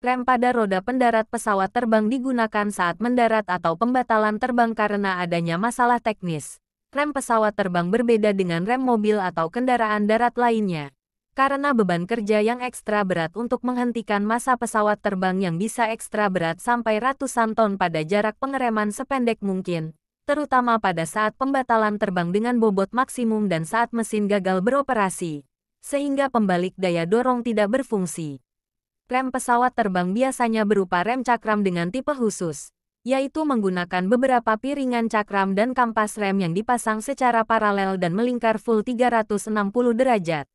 Rem pada roda pendarat pesawat terbang digunakan saat mendarat atau pembatalan terbang karena adanya masalah teknis. Rem pesawat terbang berbeda dengan rem mobil atau kendaraan darat lainnya. Karena beban kerja yang ekstra berat untuk menghentikan masa pesawat terbang yang bisa ekstra berat sampai ratusan ton pada jarak pengereman sependek mungkin, terutama pada saat pembatalan terbang dengan bobot maksimum dan saat mesin gagal beroperasi, sehingga pembalik daya dorong tidak berfungsi. Rem pesawat terbang biasanya berupa rem cakram dengan tipe khusus, yaitu menggunakan beberapa piringan cakram dan kampas rem yang dipasang secara paralel dan melingkar full 360 derajat.